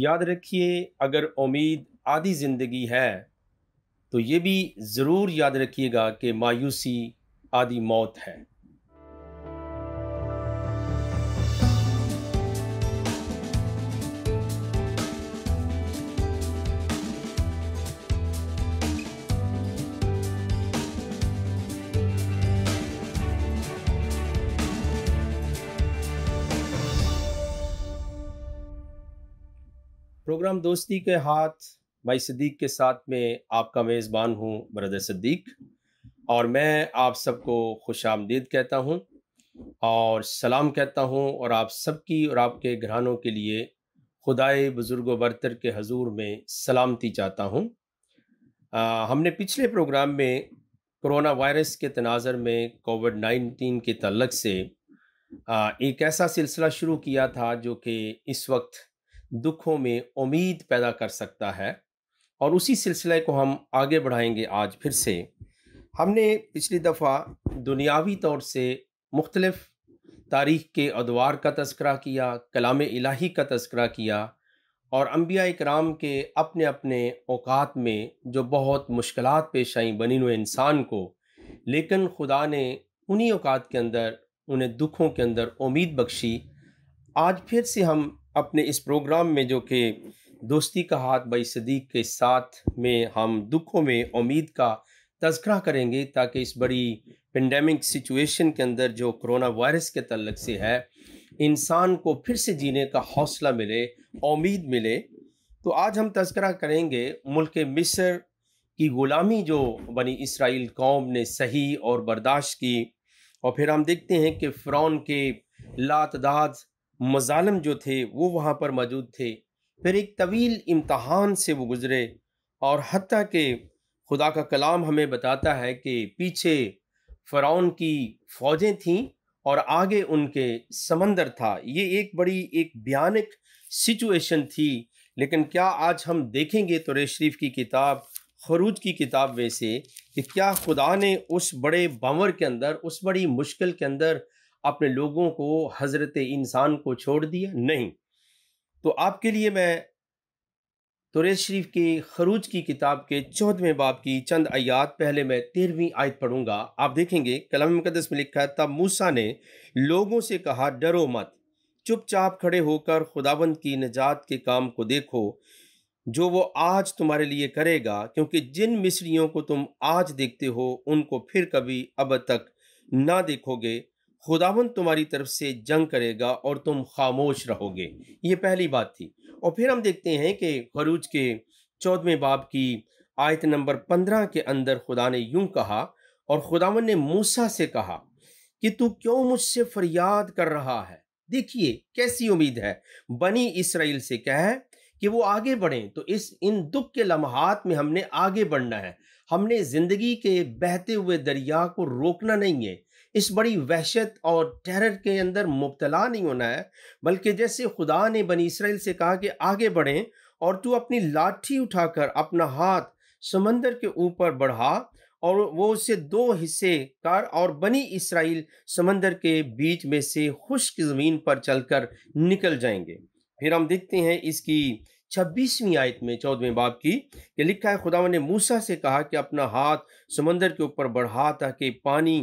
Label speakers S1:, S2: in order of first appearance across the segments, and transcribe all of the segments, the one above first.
S1: याद रखिए अगर उम्मीद आधी ज़िंदगी है तो ये भी ज़रूर याद रखिएगा कि मायूसी आधी मौत है प्रोग्राम दोस्ती के हाथ भाई सिद्दीक के साथ में आपका मेज़बान हूँ ब्रदर सिद्दीक और मैं आप सबको खुश आमदीद कहता हूँ और सलाम कहता हूँ और आप सबकी और आपके घरानों के लिए खुदाए बुज़ुर्ग बरतर के हजूर में सलामती चाहता हूँ हमने पिछले प्रोग्राम में कोरोना वायरस के तनाजर में कोविड नाइन्टीन के तलक से एक ऐसा सिलसिला शुरू किया था जो कि इस वक्त दुखों में उम्मीद पैदा कर सकता है और उसी सिलसिले को हम आगे बढ़ाएंगे आज फिर से हमने पिछली दफ़ा दुनियावी तौर से मुख्तलफ़ तारीख़ के अदवार का तस्करा किया कलाम इलाही का तस्करा किया और अम्बिया कराम के अपने अपने अवकात में जो बहुत मुश्किल पेश आई बनी हुए इंसान को लेकिन खुदा ने उन्हीं अवकात के अंदर उन्हें दुखों के अंदर उम्मीद बख्शी आज फिर से हम अपने इस प्रोग्राम में जो कि दोस्ती का हाथ बाई सदीक के साथ में हम दुखों में उम्मीद का तस्करा करेंगे ताकि इस बड़ी पेंडेमिक सिचुएशन के अंदर जो कोरोना वायरस के तलक से है इंसान को फिर से जीने का हौसला मिले उम्मीद मिले तो आज हम तस्करा करेंगे मुल्क मिस्र की ग़ुलामी जो बनी इसराइल कौम ने सही और बर्दाश्त की और फिर हम देखते हैं कि फ़्रौन के लातदाद मजालम जो थे वो वहाँ पर मौजूद थे फिर एक तवील इम्तहान से वो गुज़रे और हती के खुदा का कलाम हमें बताता है कि पीछे फ़राउन की फ़ौजें थीं और आगे उनके समंदर था ये एक बड़ी एक भयानक सिचुएशन थी लेकिन क्या आज हम देखेंगे तो शरीफ की किताब खरूज की किताब में से कि क्या खुदा ने उस बड़े बावर के अंदर उस बड़ी मुश्किल के अंदर अपने लोगों को हजरत इंसान को छोड़ दिया नहीं तो आपके लिए मैं तुरेज शरीफ के खरूज की किताब के चौदहवें बाब की चंद आयात पहले मैं तेरहवीं आयत पढ़ूंगा आप देखेंगे कलम मुकदस में लिखा है तब मूसा ने लोगों से कहा डरो मत चुपचाप खड़े होकर खुदाबंद की निजात के काम को देखो जो वो आज तुम्हारे लिए करेगा क्योंकि जिन मिस्रियों को तुम आज देखते हो उनको फिर कभी अब तक ना देखोगे खुदावन तुम्हारी तरफ से जंग करेगा और तुम खामोश रहोगे ये पहली बात थी और फिर हम देखते हैं कि खरूज के चौदहवें बाब की आयत नंबर पंद्रह के अंदर खुदा ने यूं कहा और खुदावन ने मूसा से कहा कि तू क्यों मुझसे फरियाद कर रहा है देखिए कैसी उम्मीद है बनी इसराइल से कह कि वो आगे बढ़ें तो इस इन दुख के लम्हात में हमने आगे बढ़ना है हमने ज़िंदगी के बहते हुए दरिया को रोकना नहीं है इस बड़ी वहशत और टेरर के अंदर मुबतला नहीं होना है बल्कि जैसे खुदा ने बनी इसराइल से कहा कि आगे बढ़ें और तू अपनी लाठी उठाकर अपना हाथ समंदर के ऊपर बढ़ा और वो उसे दो हिस्से कर और बनी इसराइल समंदर के बीच में से खुश्क ज़मीन पर चलकर निकल जाएंगे फिर हम देखते हैं इसकी छब्बीसवीं आयत में चौदहवें बाब की ये लिखा है खुदा ने मूसा से कहा कि अपना हाथ समंदर के ऊपर बढ़ा ताकि पानी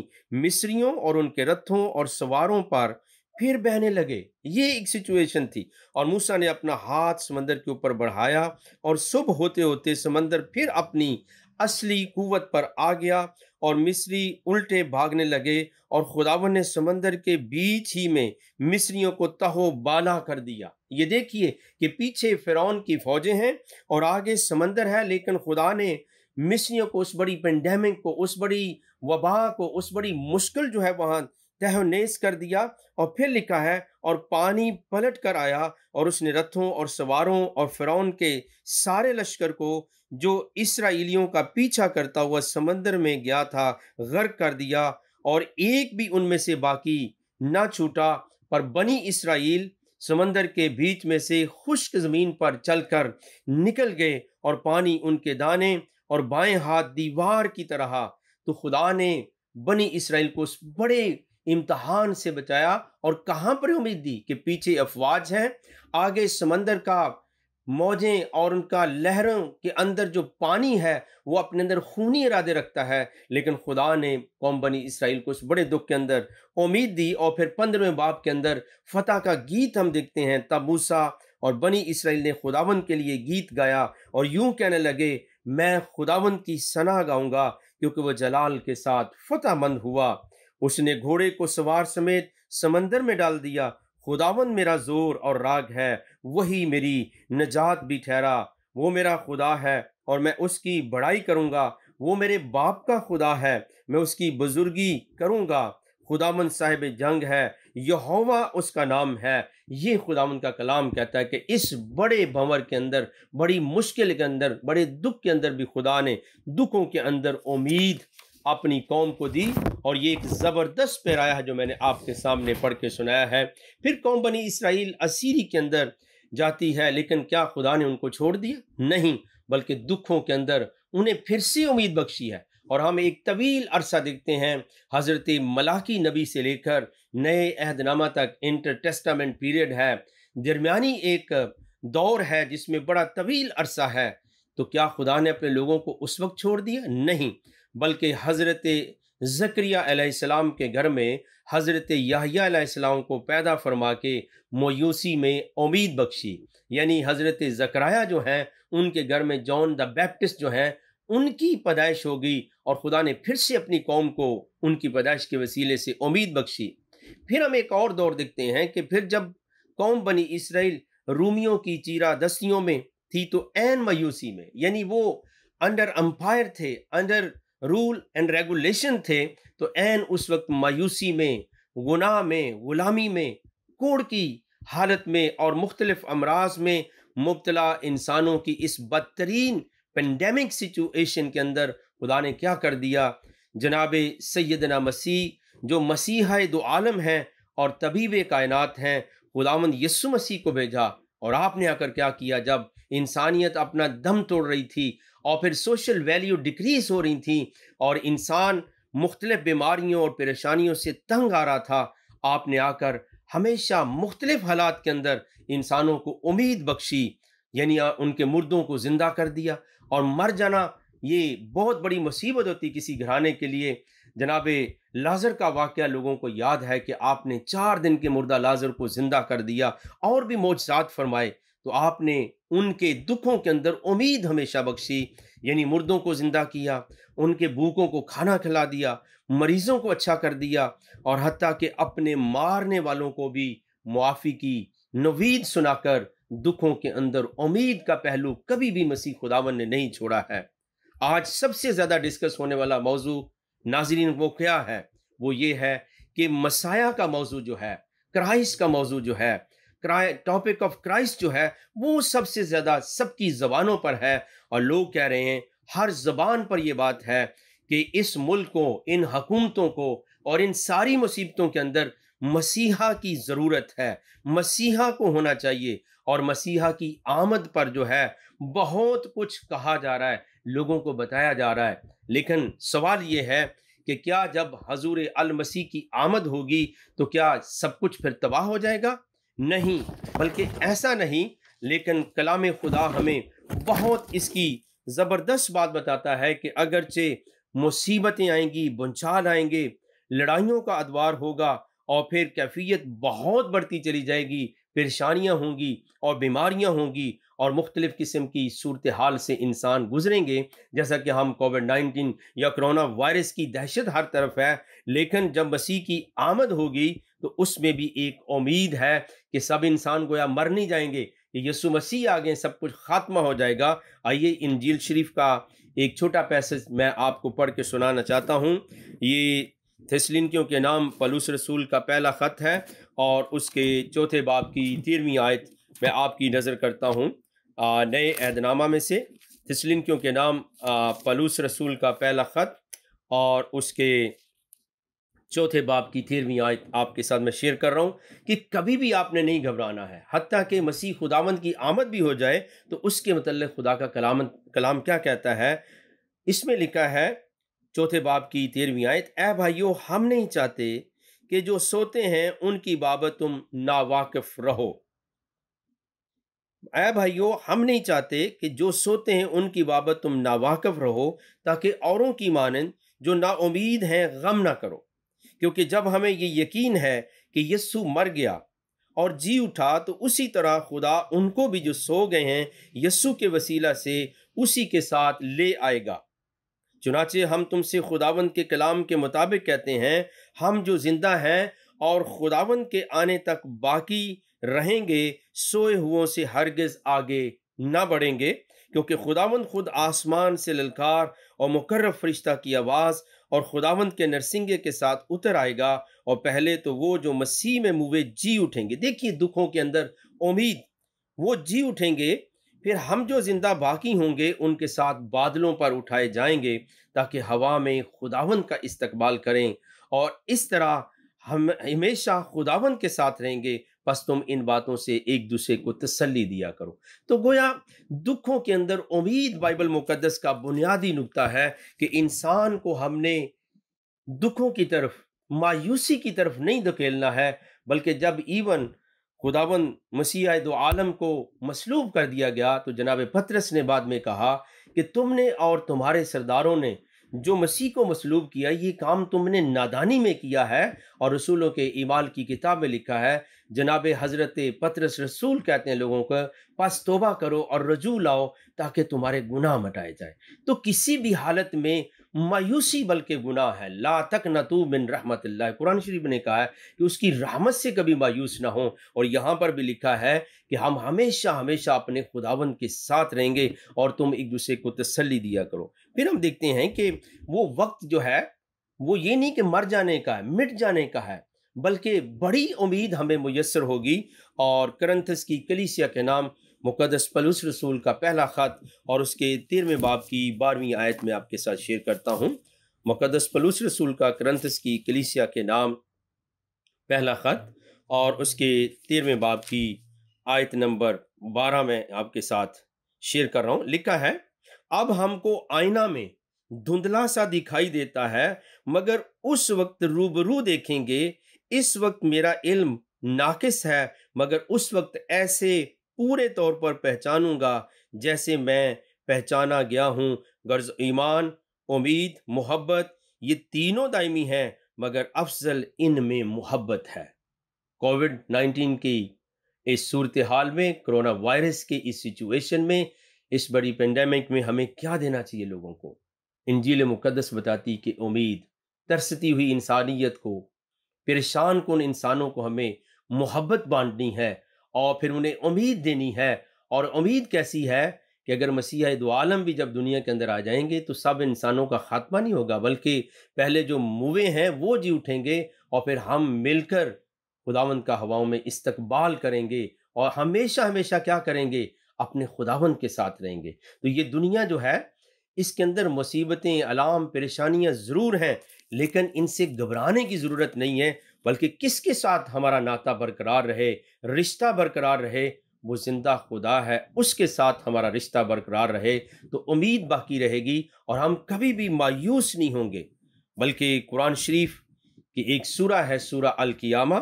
S1: मिस्रियों और उनके रथों और सवारों पर फिर बहने लगे ये एक सिचुएशन थी और मूसा ने अपना हाथ समंदर के ऊपर बढ़ाया और सुबह होते होते समंदर फिर अपनी असली कुवत पर आ गया और मिस्री उल्टे भागने लगे और खुदावन ने समंदर के बीच ही में मिस्रियों को तहो बाला कर दिया ये देखिए कि पीछे फ़िरौन की फ़ौजें हैं और आगे समंदर है लेकिन खुदा ने मिस्रियों को उस बड़ी पेंडेमिक को उस बड़ी वबा को उस बड़ी मुश्किल जो है वहाँ तहनेस कर दिया और फिर लिखा है और पानी पलट कर आया और उसने रथों और सवारों और फिरौन के सारे लश्कर को जो इसराइलियों का पीछा करता हुआ समंदर में गया था गर्क कर दिया और एक भी उनमें से बाकी ना छूटा पर बनी इसराइल समंदर के बीच में से खुश्क ज़मीन पर चलकर निकल गए और पानी उनके दाने और बाएं हाथ दीवार की तरह तो खुदा ने बनी इसराइल को उस बड़े इम्तहान से बचाया और कहाँ पर उम्मीद दी कि पीछे अफवाज हैं आगे समंदर का मौजें और उनका लहरों के अंदर जो पानी है वो अपने अंदर खूनी इरादे रखता है लेकिन खुदा ने कौम बनी इसराइल को उस बड़े दुख के अंदर उम्मीद दी और फिर पंद्रहवें बाप के अंदर फतह का गीत हम देखते हैं तबूसा और बनी इसराइल ने खुदावन के लिए गीत गाया और यूं कहने लगे मैं खुदावन की सना गाऊंगा क्योंकि वह जलाल के साथ फतेहमंद हुआ उसने घोड़े को सवार समेत समंदर में डाल दिया खुदावन मेरा जोर और राग है वही मेरी नजात भी ठहरा वो मेरा खुदा है और मैं उसकी बड़ाई करूँगा वो मेरे बाप का खुदा है मैं उसकी बुजुर्गी करूँगा खुदावन साहिब जंग है यहोवा उसका नाम है ये खुदावन का कलाम कहता है कि इस बड़े भंवर के अंदर बड़ी मुश्किल के अंदर बड़े दुख के अंदर भी खुदा ने दुखों के अंदर उम्मीद अपनी कौम को दी और ये एक ज़बरदस्त पैराया है जो मैंने आपके सामने पढ़ के सुनाया है फिर कौम बनी इसराइल असीरी के अंदर जाती है लेकिन क्या खुदा ने उनको छोड़ दिया नहीं बल्कि दुखों के अंदर उन्हें फिर से उम्मीद बख्शी है और हम एक तवील अरसा देखते हैं हज़रत मलाकी नबी से लेकर नए अहदनामा तक इंटर टेस्टामेंट पीरियड है दरमियानी एक दौर है जिसमें बड़ा तवील अरसा है तो क्या खुदा ने अपने लोगों को उस वक्त छोड़ दिया नहीं बल्कि हज़रत ज़क्रियाम के घर में हज़रत याहियाम को पैदा फरमा के मायूसी में उम्मीद बख्शी यानी हज़रत ज़कराया जो हैं उनके घर में जॉन द बैप्टिस्ट जो हैं उनकी पैदाइश हो गई और खुदा ने फिर से अपनी कौम को उनकी पैदाइश के वसीले से उम्मीद बख्शी फिर हम एक और दौर देखते हैं कि फिर जब कौम बनी इसराइल रूमियों की चीरा दस्तियों में थी तो एन मायूसी में यानी वो अंडर अम्पायर थे अंडर रूल एंड रेगुलेशन थे तो एन उस वक्त मायूसी में गुनाह में ग़ुलामी में कोड़ की हालत में और मुख्तलिफ अमराज में मुबतला इंसानों की इस बदतरीन पेंडेमिक सिचुएशन के अंदर खुदा ने क्या कर दिया जनाब सैदना मसीह जो मसीहा दो आलम हैं और तबीब कायनात हैं खुदावंद यस्सु मसीह को भेजा और आपने आकर क्या किया जब इंसानियत अपना दम तोड़ रही थी और फिर सोशल वैल्यू डिक्रीज हो रही थी और इंसान मुख्तलिफ बीमारियों और परेशानियों से तंग आ रहा था आपने आकर हमेशा मुख्तलिफ हालात के अंदर इंसानों को उम्मीद बख्शी यानी उनके मुर्दों को ज़िंदा कर दिया और मर जाना ये बहुत बड़ी मुसीबत होती किसी घराने के लिए जनाब लाजर का वाक़ लोगों को याद है कि आपने चार दिन के मुर्दा लाजर को ज़िंदा कर दिया और भी मोजात फरमाए तो आपने उनके दुखों के अंदर उम्मीद हमेशा बख्शी यानी मुर्दों को ज़िंदा किया उनके भूखों को खाना खिला दिया मरीज़ों को अच्छा कर दिया और हती कि अपने मारने वालों को भी मुआफ़ी की नवीद सुनाकर दुखों के अंदर उम्मीद का पहलू कभी भी मसीह खुदावन ने नहीं छोड़ा है आज सबसे ज़्यादा डिस्कस होने वाला मौजू नाजरीन वो क्या है वो ये है कि मसाया का मौजू जो है क्राइस्ट का मौजू जो है टॉपिक ऑफ क्राइस्ट जो है वो सबसे ज़्यादा सबकी ज़बानों पर है और लोग कह रहे हैं हर ज़बान पर यह बात है कि इस मुल्क को इन हकूमतों को और इन सारी मुसीबतों के अंदर मसीहा की ज़रूरत है मसीहा को होना चाहिए और मसीहा की आमद पर जो है बहुत कुछ कहा जा रहा है लोगों को बताया जा रहा है लेकिन सवाल ये है कि क्या जब हजूर अल मसीह की आमद होगी तो क्या सब कुछ फिर तबाह हो जाएगा नहीं बल्कि ऐसा नहीं लेकिन कलाम खुदा हमें बहुत इसकी ज़बरदस्त बात बताता है कि अगरचे मुसीबतें आएंगी बुनचाल आएंगे लड़ाइयों का अदवार होगा और फिर कैफियत बहुत बढ़ती चली जाएगी परेशानियाँ होंगी और बीमारियाँ होंगी और मुख्तलिफ़ किस्म की सूरत हाल से इंसान गुजरेंगे जैसा कि हम कोविड नाइन्टीन या करोना वायरस की दहशत हर तरफ है लेकिन जब मसीह की आमद होगी तो उसमें भी एक उम्मीद है कि सब इंसान गोया मर नहीं जाएंगे कि यसु मसीह आ गए सब कुछ ख़ात्मा हो जाएगा आइए इंजील शरीफ का एक छोटा पैसेज मैं आपको पढ़ के सुनाना चाहता हूँ ये थेसलिनकियों के नाम पलूस रसूल का पहला ख़त है और उसके चौथे बाप की तीरवी आयत मैं आपकी नज़र करता हूँ नए अहदनामा में से थेसलिनकियों के नाम पलूस रसूल का पहला ख़त और उसके चौथे बाप की तेरहवीं आयत आपके साथ मैं शेयर कर रहा हूँ कि कभी भी आपने नहीं घबराना है हती कि मसीह खुदावंद की आमद भी हो जाए तो उसके मतलब खुदा का कलाम कलाम क्या कहता है इसमें लिखा है चौथे बाप की तेरहवीं आयत ए भाइयों हम नहीं चाहते कि जो सोते हैं उनकी बाबत तुम नावाकफ रहो ए भाइयों हम नहीं चाहते कि जो सोते हैं उनकी बाबत तुम नावाकफ रहो ताकि औरों की मानंद जो नाउमीद हैं गम ना करो क्योंकि जब हमें ये यकीन है कि यस्सु मर गया और जी उठा तो उसी तरह खुदा उनको भी जो सो गए हैं यस्सु के वसीला से उसी के साथ ले आएगा चुनाचे हम तुमसे खुदावंद के कलाम के मुताबिक कहते हैं हम जो जिंदा हैं और खुदावंद के आने तक बाकी रहेंगे सोए हुओं से हरगिज आगे ना बढ़ेंगे क्योंकि खुदावंद खुद आसमान से ललकार और मुकर्र फरिश्ता की आवाज़ और खुदावंद के नरसिंगे के साथ उतर आएगा और पहले तो वो जो मसीह में मुवे जी उठेंगे देखिए दुखों के अंदर उम्मीद वो जी उठेंगे फिर हम जो ज़िंदा बाकी होंगे उनके साथ बादलों पर उठाए जाएंगे ताकि हवा में खुदावंद का इस्तकबाल करें और इस तरह हम हमेशा खुदावंद के साथ रहेंगे बस तुम इन बातों से एक दूसरे को तसल्ली दिया करो तो गोया दुखों के अंदर उम्मीद बाइबल मुकदस का बुनियादी नुकता है कि इंसान को हमने दुखों की तरफ मायूसी की तरफ नहीं धकेलना है बल्कि जब इवन खुदावन मसीह दो आलम को मसलूब कर दिया गया तो जनाब पत्रस ने बाद में कहा कि तुमने और तुम्हारे सरदारों ने जो मसीह को मसलूब किया ये काम तुमने नादानी में किया है और रसूलों के ईमाल की किताब में लिखा है जनाब हज़रत पत्रस रसूल कहते हैं लोगों को पास तोबा करो और रजू लाओ ताकि तुम्हारे गुनाह मटाए जाए तो किसी भी हालत में मायूसी बल्कि गुनाह है ला तक नतू बिन रहमत कुरान शरीफ ने कहा है कि उसकी रहमत से कभी मायूस ना हो और यहाँ पर भी लिखा है कि हम हमेशा हमेशा अपने खुदावन के साथ रहेंगे और तुम एक दूसरे को तसली दिया करो फिर हम देखते हैं कि वो वक्त जो है वो ये नहीं कि मर जाने का है मिट जाने का है बल्कि बड़ी उम्मीद हमें मैसर होगी और करंथस की कलीसिया के नाम मुकदस पलूस रसूल का पहला ख़त और उसके तेरहवें बाब की बारहवीं आयत में आपके साथ शेयर करता हूँ मुकदस पलूस रसूल का करंथस की कलीसिया के नाम पहला ख़त और उसके तेरहवें बाब की आयत नंबर बारह में आपके साथ शेयर कर रहा हूँ लिखा है अब हमको आईना में धुंधला सा दिखाई देता है मगर उस वक्त रूबरू देखेंगे इस वक्त मेरा इल्म नाकिस है मगर उस वक्त ऐसे पूरे तौर पर पहचानूंगा जैसे मैं पहचाना गया हूँ गर्ज ईमान उम्मीद मोहब्बत ये तीनों दायमी हैं मगर अफजल इन में मोहब्बत है कोविड नाइन्टीन की इस सूरत हाल में कोरोना वायरस के इस सिचुएशन में इस बड़ी पेंडेमिक में हमें क्या देना चाहिए लोगों को इंजील मुकदस बताती कि उम्मीद तरसती हुई इंसानियत को परेशान कन इंसानों को हमें मोहब्बत बांटनी है और फिर उन्हें उम्मीद देनी है और उम्मीद कैसी है कि अगर मसीह दो आलम भी जब दुनिया के अंदर आ जाएंगे तो सब इंसानों का खात्मा नहीं होगा बल्कि पहले जो मुवे हैं वो जी उठेंगे और फिर हम मिलकर खुदावंद का हवाओं में इस्तकबाल करेंगे और हमेशा हमेशा क्या करेंगे अपने खुदावंद के साथ रहेंगे तो ये दुनिया जो है इसके अंदर मुसीबतें अलाम परेशानियां ज़रूर हैं लेकिन इनसे घबराने की ज़रूरत नहीं है बल्कि किसके साथ हमारा नाता बरकरार रहे रिश्ता बरकरार रहे वो ज़िंदा खुदा है उसके साथ हमारा रिश्ता बरकरार रहे तो उम्मीद बाकी रहेगी और हम कभी भी मायूस नहीं होंगे बल्कि कुरान शरीफ की एक सूरा है सूरा अलकियामा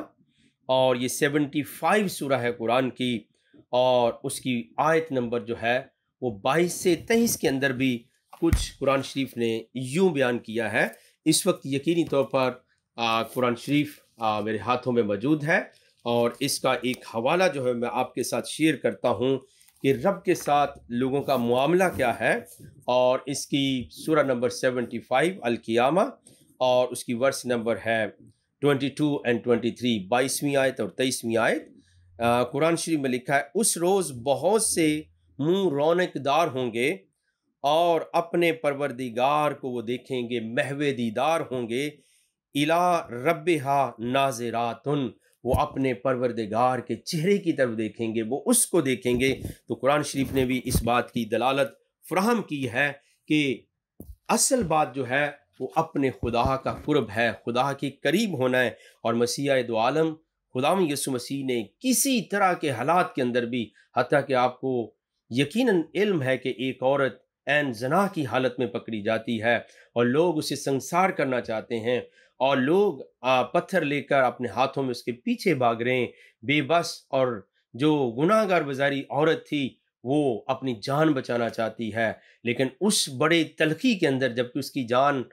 S1: और ये सेवेंटी फाइव सूरा है कुरान की और उसकी आयत नंबर जो है वो बाईस से तेईस के अंदर भी कुछ कुरान शरीफ ने यूँ बयान किया है इस वक्त यकीनी तौर पर कुरान शरीफ मेरे हाथों में मौजूद है और इसका एक हवाला जो है मैं आपके साथ शेयर करता हूँ कि रब के साथ लोगों का मामला क्या है और इसकी सूरह नंबर सेवेंटी फाइव अलकियामा और उसकी वर्स नंबर है twenty two and twenty three बाईसवीं आयत और तेईसवीं आयत कुरान शरीफ में लिखा है उस रोज़ बहुत से मुँह रौनकदार होंगे और अपने परवरदिगार को वो देखेंगे महवे दीदार होंगे इला रब हा नाजरातन वो अपने परवरदिगार के चेहरे की तरफ देखेंगे वो उसको देखेंगे तो कुरान शरीफ ने भी इस बात की दलालत फ्राहम की है कि असल बात जो है वो अपने खुदा का कुरब है खुदा के करीब होना है और मसीह दोम खुदा खुदाम यसु मसीह ने किसी तरह के हालात के अंदर भी हती कि आपको यकीनन इल्म है कि एक औरत एन जना की हालत में पकड़ी जाती है और लोग उसे संसार करना चाहते हैं और लोग पत्थर लेकर अपने हाथों में उसके पीछे भाग रहे हैं बेबस और जो गुनाहगार बाजारी औरत थी वो अपनी जान बचाना चाहती है लेकिन उस बड़े तलखी के अंदर जबकि उसकी जान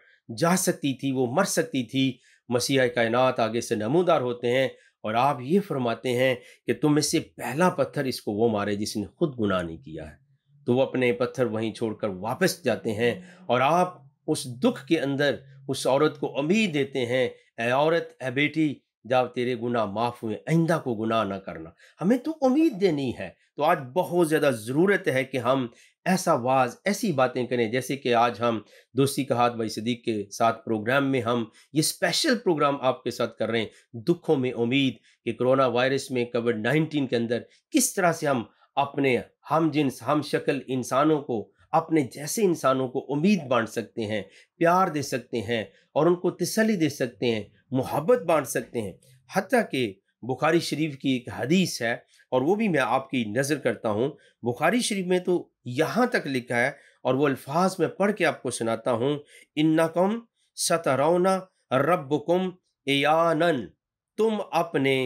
S1: जा सकती थी वो मर सकती थी मसीह कायनात आगे से नमोदार होते हैं और आप ये फरमाते हैं कि तुम इससे पहला पत्थर इसको वो मारे जिसने खुद गुनाह नहीं किया है तो वो अपने पत्थर वहीं छोड़कर वापस जाते हैं और आप उस दुख के अंदर उस औरत को उम्मीद देते हैं ए औरत ए बेटी जब तेरे गुनाह माफ़ हुए आइंदा को गुनाह ना करना हमें तो उम्मीद देनी है तो आज बहुत ज़्यादा ज़रूरत है कि हम ऐसा वाज ऐसी बातें करें जैसे कि आज हम दोस्ती का हाथ भाई सदीक के साथ प्रोग्राम में हम ये स्पेशल प्रोग्राम आपके साथ कर रहे हैं दुखों में उम्मीद कि कोरोना वायरस में कोविड नाइन्टीन के अंदर किस तरह से हम अपने हम जिन्स हम शक्ल इंसानों को अपने जैसे इंसानों को उम्मीद बांट सकते हैं प्यार दे सकते हैं और उनको तसली दे सकते हैं मोहब्बत बांट सकते हैं हती कि बुखारी शरीफ की एक हदीस है और वो भी मैं आपकी नज़र करता हूँ बुखारी शरीफ में तो यहाँ तक लिखा है और वो अल्फाज में पढ़ के आपको सुनाता हूँ कम सतरौना रब कुम एन तुम अपने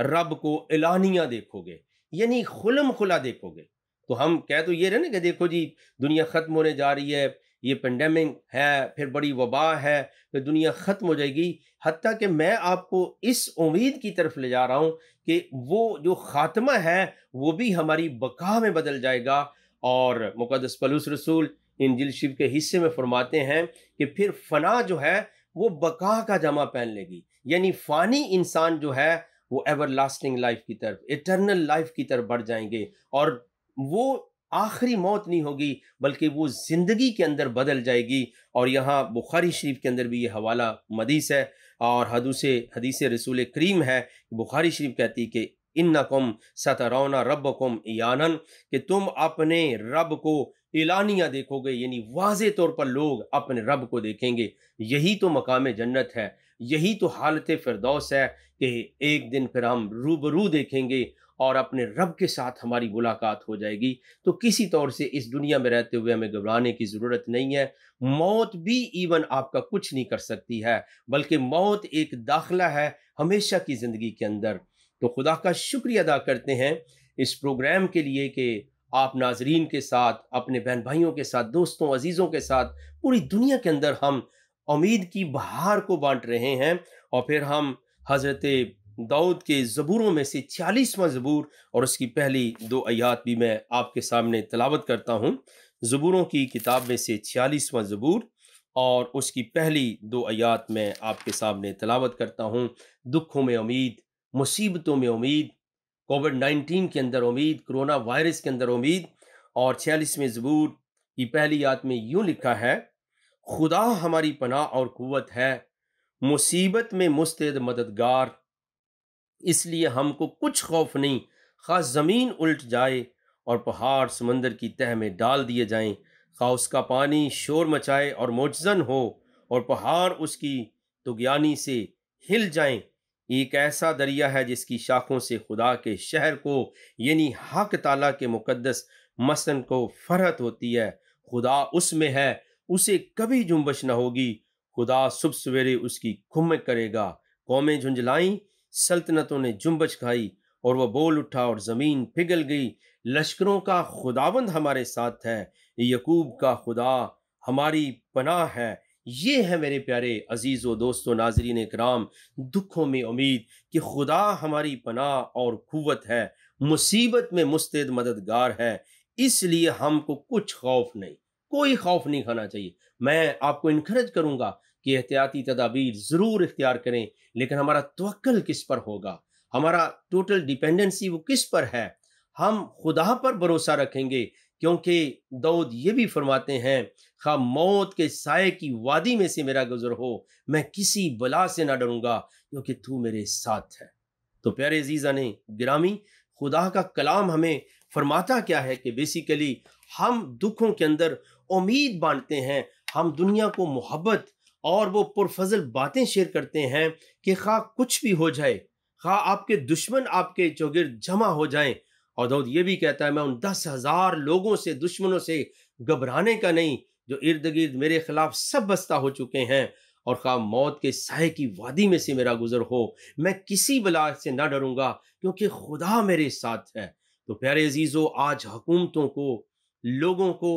S1: रब को एलानिया देखोगे यानी खुलम खुला देखोगे तो हम कह तो ये रहे ना कि देखो जी दुनिया ख़त्म होने जा रही है ये पेंडेमिक है फिर बड़ी वबा है फिर दुनिया ख़त्म हो जाएगी हती कि मैं आपको इस उम्मीद की तरफ ले जा रहा हूँ कि वो जो ख़ात्मा है वो भी हमारी बका में बदल जाएगा और मुकदस पलूस रसूल इन शिव के हिस्से में फरमाते हैं कि फिर फना जो है वो बका का जमा पहन लेगी यानी फ़ानी इंसान जो है वो एवर लास्टिंग लाइफ की तरफ इटर्नल लाइफ की तरफ बढ़ जाएंगे और वो आखिरी मौत नहीं होगी बल्कि वो ज़िंदगी के अंदर बदल जाएगी और यहाँ बुखारी शरीफ के अंदर भी ये हवाला मदीस है और हदूस हदीस रसूल करीम है बुखारी शरीफ कहती कि इन्ना कम सतरौना रब कम यानन कि तुम अपने रब को एलानिया देखोगे यानी वाज तौर पर लोग अपने रब को देखेंगे यही तो मकाम जन्नत है यही तो हालत फिरदौस है कि एक दिन फिर हम रूबरू देखेंगे और अपने रब के साथ हमारी मुलाकात हो जाएगी तो किसी तौर से इस दुनिया में रहते हुए हमें घबराने की ज़रूरत नहीं है मौत भी इवन आपका कुछ नहीं कर सकती है बल्कि मौत एक दाखला है हमेशा की ज़िंदगी के अंदर तो खुदा का शुक्रिया अदा करते हैं इस प्रोग्राम के लिए कि आप नाजरीन के साथ अपने बहन भाइयों के साथ दोस्तों अजीज़ों के साथ पूरी दुनिया के अंदर हम उम्मीद की बहार को बांट रहे हैं और फिर हम हज़रत दाऊद के ज़बूरों में से छियालीसवां ज़बूर और उसकी पहली दो आयात भी मैं आपके सामने तलावत करता हूँ ज़बूरों की किताब में से छियालीसवां ज़बूर और उसकी पहली दो आयात मैं आपके सामने तलावत करता हूँ दुखों में उम्मीद मुसीबतों में उम्मीद कोविड नाइन्टीन के अंदर उम्मीद कोरोना वायरस के अंदर उम्मीद और छियालीसवें ज़बूर की पहली याद में यूँ लिखा है खुदा हमारी पनाह और क़वत है मुसीबत में मुस्तैद मददगार इसलिए हमको कुछ खौफ नहीं खास ज़मीन उल्ट जाए और पहाड़ समंदर की तह में डाल दिए जाएं खा उसका पानी शोर मचाए और मोजन हो और पहाड़ उसकी तुगयानी से हिल जाएं एक ऐसा दरिया है जिसकी शाखों से खुदा के शहर को यानी हक ताला के मुकद्दस मसन को फरहत होती है खुदा उसमें है उसे कभी जुम्बश न होगी खुदा सुबह सवेरे उसकी घुम करेगा कौमें झुंझलाई सल्तनतों ने जुम्बच खाई और वह बोल उठा और ज़मीन पिघल गई लश्करों का खुदावंद हमारे साथ है यकूब का खुदा हमारी पनाह है ये है मेरे प्यारे अजीज़ व दोस्तों नाजरीन कराम दुखों में उम्मीद कि खुदा हमारी पनाह और क़वत है मुसीबत में मुस्तैद मददगार है इसलिए हमको कुछ खौफ नहीं कोई खौफ नहीं खाना चाहिए मैं आपको इनक्रेज करूंगा कि एहतियाती तदाबीर ज़रूर इख्तियार करें लेकिन हमारा तवक्ल किस पर होगा हमारा टोटल डिपेंडेंसी वो किस पर है हम खुदा पर भरोसा रखेंगे क्योंकि दाऊद ये भी फरमाते हैं खा मौत के साय की वादी में से मेरा गुजर हो मैं किसी बला से ना डरूंगा क्योंकि तू मेरे साथ है तो प्यारे अजीज़ा ने ग्रामी खुदा का कलाम हमें फरमाता क्या है कि बेसिकली हम दुखों के अंदर उम्मीद बांटते हैं हम दुनिया को मोहब्बत और वो पुरफजल बातें शेयर करते हैं कि खा कुछ भी हो जाए खा आपके दुश्मन आपके चौगिर जमा हो जाएं और दाऊद ये भी कहता है मैं उन दस हज़ार लोगों से दुश्मनों से घबराने का नहीं जो इर्द गिर्द मेरे खिलाफ सब बस्ता हो चुके हैं और खा मौत के साय की वादी में से मेरा गुजर हो मैं किसी बला से ना डरूंगा क्योंकि खुदा मेरे साथ है तो प्यारे अजीज़ो आज हुकूमतों को लोगों को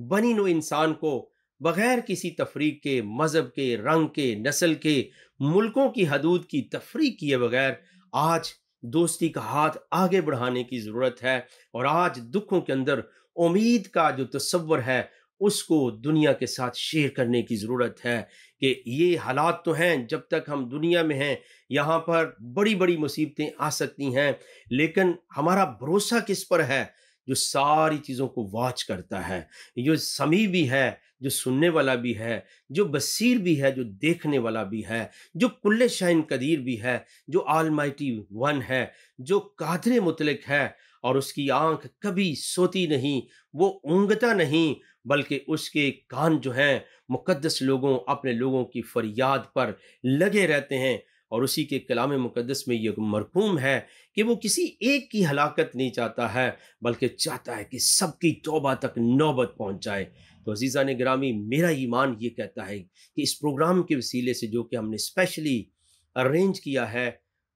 S1: बनी नो इंसान को बगैर किसी तफरीक के मज़हब के रंग के नस्ल के मुल्कों की हदूद की तफरी किए बगैर आज दोस्ती का हाथ आगे बढ़ाने की ज़रूरत है और आज दुखों के अंदर उम्मीद का जो तस्वर है उसको दुनिया के साथ शेयर करने की ज़रूरत है कि ये हालात तो हैं जब तक हम दुनिया में हैं यहाँ पर बड़ी बड़ी मुसीबतें आ सकती हैं लेकिन हमारा भरोसा किस पर है जो सारी चीज़ों को वॉच करता है जो समी भी है जो सुनने वाला भी है जो बसीर भी है जो देखने वाला भी है जो कुल्ले शाहन कदीर भी है जो आलमाइटी वन है जो कादर मुतलक है और उसकी आंख कभी सोती नहीं वो ऊँगता नहीं बल्कि उसके कान जो हैं मुकद्दस लोगों अपने लोगों की फरियाद पर लगे रहते हैं और उसी के कलाम मुकदस में ये मरहूम है कि वो किसी एक की हलाकत नहीं चाहता है बल्कि चाहता है कि सबकी तोबा तक नौबत पहुँच जाए तो अजीज़ा ने ग्रामी मेरा ईमान ये कहता है कि इस प्रोग्राम के वसीले से जो कि हमने स्पेशली अरेंज किया है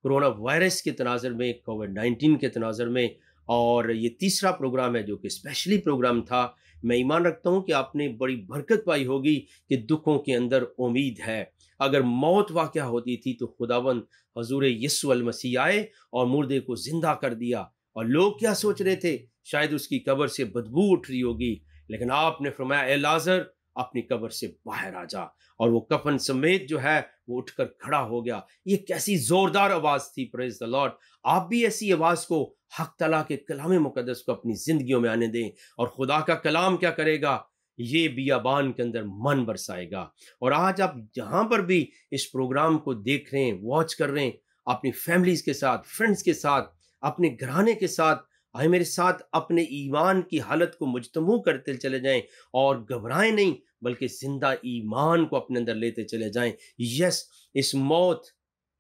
S1: कोरोना वायरस के तनाजर में कोविड नाइन्टीन के तनाजर में और ये तीसरा प्रोग्राम है जो कि स्पेशली प्रोग्राम था मैं ईमान रखता हूँ कि आपने बड़ी बरकत पाई होगी कि दुखों के अंदर उम्मीद है अगर मौत वाक़ होती थी तो खुदावन हजूर यसुल मसीह आए और मुर्दे को ज़िंदा कर दिया और लोग क्या सोच रहे थे शायद उसकी कब्र से बदबू उठ रही होगी लेकिन आपने फरमाया ए लाजर अपनी कब्र से बाहर आ जा और वो कफन समेत जो है वो उठकर खड़ा हो गया ये कैसी जोरदार आवाज़ थी प्रेज द लॉर्ड आप भी ऐसी आवाज़ को हक तला के कलाम मुकदस को अपनी ज़िंदगियों में आने दें और खुदा का कलाम क्या करेगा ये बियाबान के अंदर मन बरसाएगा और आज आप जहाँ पर भी इस प्रोग्राम को देख रहे हैं वॉच कर रहे हैं अपनी फैमिलीज के साथ फ्रेंड्स के साथ अपने घराने के साथ आए मेरे साथ अपने ईमान की हालत को मुजतमू करते चले जाएं और घबराएं नहीं बल्कि जिंदा ईमान को अपने अंदर लेते चले जाएं यस इस मौत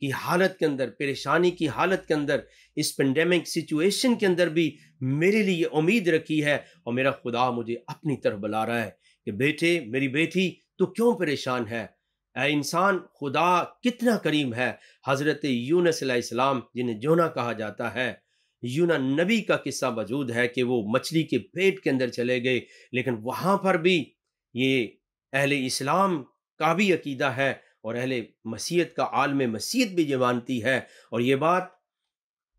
S1: की हालत के अंदर परेशानी की हालत के अंदर इस पेंडेमिक सिचुएशन के अंदर भी मेरे लिए उम्मीद रखी है और मेरा खुदा मुझे अपनी तरफ बुला रहा है कि बेटे मेरी बेटी तो क्यों परेशान है ए इंसान खुदा कितना करीम है हज़रत यूनसम जिन्हें जोना कहा जाता है यूना नबी का किस्सा मौजूद है कि वो मछली के पेट के अंदर चले गए लेकिन वहाँ पर भी ये अहले इस्लाम का भी अकीदा है और अहल मसीहत का आलम मसीहत भी ये मानती है और ये बात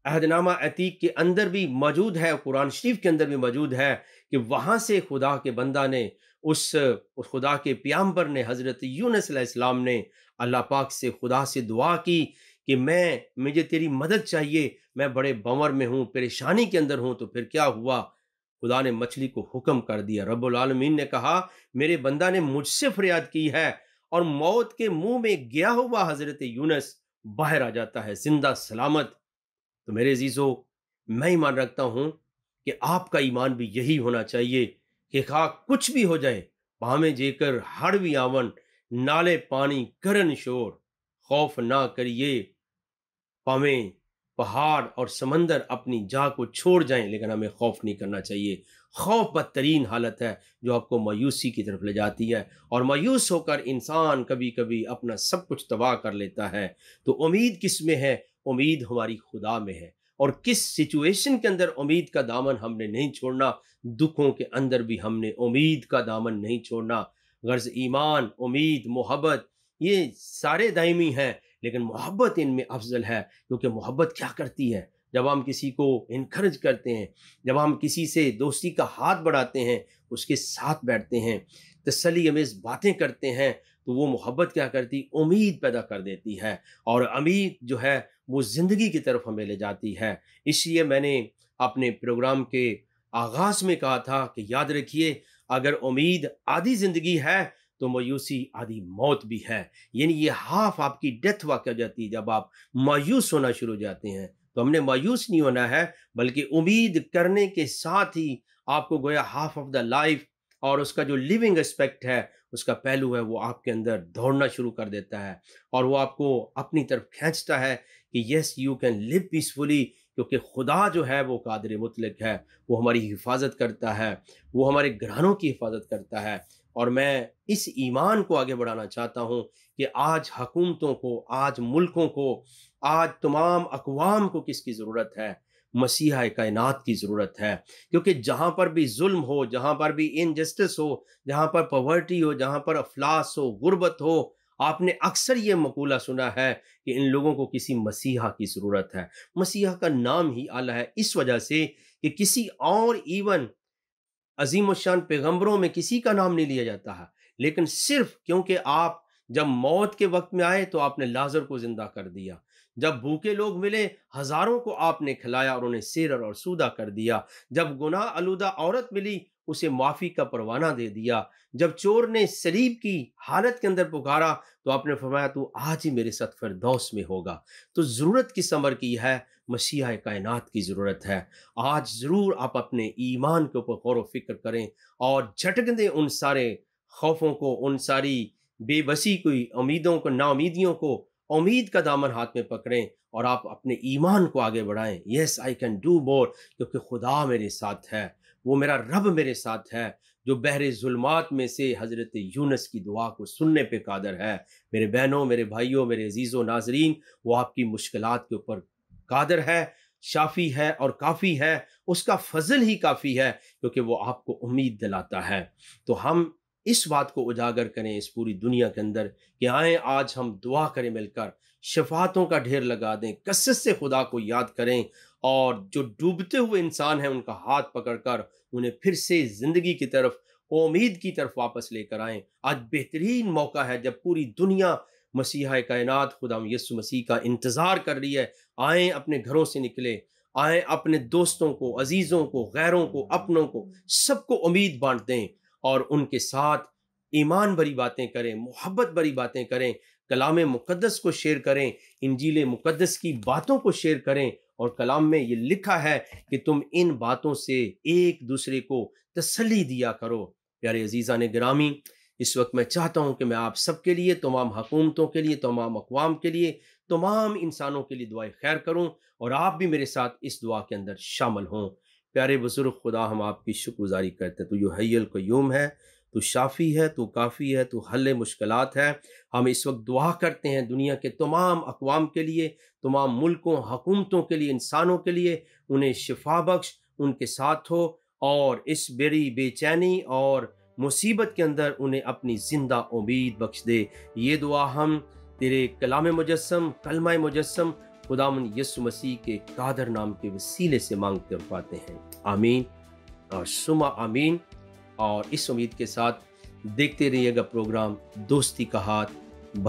S1: अहदनामा अतीक के अंदर भी मौजूद है कुरान शरीफ के अंदर भी मौजूद है कि वहाँ से खुदा के बंदा ने उस, उस खुदा के प्याम्बर ने हज़रत यूनस इस्लाम ने अल्लाह पाक से खुदा से दुआ की कि मैं मुझे तेरी मदद चाहिए मैं बड़े बंवर में हूँ परेशानी के अंदर हूँ तो फिर क्या हुआ खुदा ने मछली को हुक्म कर दिया रब्बुल आलमीन ने कहा मेरे बंदा ने मुझसे फरियाद की है और मौत के मुंह में गया हुआ हजरत यूनस बाहर आ जाता है जिंदा सलामत तो मेरे जीजो मैं ईमान रखता हूं कि आपका ईमान भी यही होना चाहिए कि खा कुछ भी हो जाए भावे जेकर हड़वी भी आवन नाले पानी करन शोर खौफ ना करिए पावे पहाड़ और समंदर अपनी जा को छोड़ जाएं लेकिन हमें खौफ नहीं करना चाहिए खौफ बदतरीन हालत है जो आपको मायूसी की तरफ ले जाती है और मायूस होकर इंसान कभी कभी अपना सब कुछ तबाह कर लेता है तो उम्मीद किस में है उम्मीद हमारी खुदा में है और किस सिचुएशन के अंदर उम्मीद का दामन हमने नहीं छोड़ना दुखों के अंदर भी हमने उम्मीद का दामन नहीं छोड़ना गर्ज ईमान उम्मीद मोहब्बत ये सारे दायमी हैं लेकिन मोहब्बत इनमें अफजल है क्योंकि मोहब्बत क्या करती है जब हम किसी को इनक्रेज करते हैं जब हम किसी से दोस्ती का हाथ बढ़ाते हैं उसके साथ बैठते हैं तसली हमेज बातें करते हैं तो वो मोहब्बत क्या करती उम्मीद पैदा कर देती है और उम्मीद जो है वो ज़िंदगी की तरफ हमें ले जाती है इसलिए मैंने अपने प्रोग्राम के आगाज़ में कहा था कि याद रखिए अगर उम्मीद आधी ज़िंदगी है तो मायूसी आदि मौत भी है यानी ये हाफ आपकी डेथ वाक़ हो जाती है जब आप मायूस होना शुरू हो जाते हैं तो हमने मायूस नहीं होना है बल्कि उम्मीद करने के साथ ही आपको गोया हाफ ऑफ द लाइफ और उसका जो लिविंग एस्पेक्ट है उसका पहलू है वो आपके अंदर दौड़ना शुरू कर देता है और वो आपको अपनी तरफ खींचता है कि yes you can live peacefully क्योंकि खुदा जो है वो कादर मुतलक है वो हमारी हिफाजत करता है वो हमारे घरानों की हिफाजत करता है और मैं इस ईमान को आगे बढ़ाना चाहता हूँ कि आज हकूमतों को आज मुल्कों को आज तमाम अकवाम को किसकी ज़रूरत है मसीहा कायनात की ज़रूरत है क्योंकि जहाँ पर भी जुल्म हो जहाँ पर भी इनजस्टिस हो जहाँ पर पॉवर्टी हो जहाँ पर अफलास हो गुर्बत हो आपने अक्सर ये मकूला सुना है कि इन लोगों को किसी मसीहा की ज़रूरत है मसीहा का नाम ही आला है इस वजह से कि किसी और इवन अजीम शान पैगम्बरों में किसी का नाम नहीं लिया जाता है लेकिन सिर्फ क्योंकि आप जब मौत के वक्त में आए तो आपने लाजर को ज़िंदा कर दिया जब भूखे लोग मिले हज़ारों को आपने खिलाया और उन्हें सिर और सूदा कर दिया जब गुनाह आलूदा औरत मिली उसे माफ़ी का परवाना दे दिया जब चोर ने शरीब की हालत के अंदर पुकारा तो आपने फरमाया तू आज ही मेरे सतफर फिरदौस में होगा तो ज़रूरत किस अमर की है मसीह कायनात की ज़रूरत है आज ज़रूर आप अपने ईमान के ऊपर गौर फिक्र करें और दें उन सारे खौफों को उन सारी बेबसी कोई उम्मीदों को नाउमीदियों को उम्मीद का दामन हाथ में पकड़ें और आप अपने ईमान को आगे बढ़ाएं yes I can do more क्योंकि खुदा मेरे साथ है वो मेरा रब मेरे साथ है जो बहरे जुल्मात में से हज़रत यूनस की दुआ को सुनने पे कादर है मेरे बहनों मेरे भाइयों मेरे अजीज़ नाजरीन वो आपकी मुश्किल के ऊपर कादर है शाफी है और काफ़ी है उसका फजल ही काफ़ी है क्योंकि वो आपको उम्मीद दिलाता है तो हम इस बात को उजागर करें इस पूरी दुनिया के अंदर कि आए आज हम दुआ करें मिलकर शफातों का ढेर लगा दें कसरत से खुदा को याद करें और जो डूबते हुए इंसान हैं उनका हाथ पकड़कर उन्हें फिर से ज़िंदगी की तरफ उम्मीद की तरफ वापस लेकर आएं आज बेहतरीन मौका है जब पूरी दुनिया मसीहा कायनात खुदा यसु मसीह का इंतज़ार कर रही है आए अपने घरों से निकले आए अपने दोस्तों को अजीज़ों को गैरों को अपनों को सबको उम्मीद बांट दें और उनके साथ ईमान भरी बातें करें मोहब्बत भरी बातें करें कलाम मुकदस को शेयर करें इंजील मुकदस की बातों को शेयर करें और कलाम में ये लिखा है कि तुम इन बातों से एक दूसरे को तसली दिया करो प्यारे अजीज़ा ने ग्रामी इस वक्त मैं चाहता हूँ कि मैं आप सब के लिए तमाम हकूमतों के लिए तमाम अकवाम के लिए तमाम इंसानों के लिए दुआ खैर करूँ और आप भी मेरे साथ इस दुआ के अंदर शामिल हों प्यारे बुज़ुर्ग खुदा हम आपकी शुक्रगुजारी करते हैं तो यू हैल क्यूम है तो शाफ़ी है तो काफ़ी है तो हल मुश्किल है हम इस वक्त दुआ करते हैं दुनिया के तमाम अकवाम के लिए तमाम मुल्कों हकूमतों के लिए इंसानों के लिए उन्हें शिफा बख्श उनके साथ हो और इस बेरी बेचैनी और मुसीबत के अंदर उन्हें अपनी ज़िंदा उम्मीद बख्श दे ये दुआ हम तेरे कलाम मुजस्म कलमा मुजस्म खुदामन यसु मसीह के कादर नाम के वसीले से मांग कर पाते हैं आमीन और सुमा आमीन और इस उम्मीद के साथ देखते रहिएगा प्रोग्राम दोस्ती का हाथ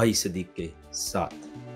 S1: भाई सदीक के साथ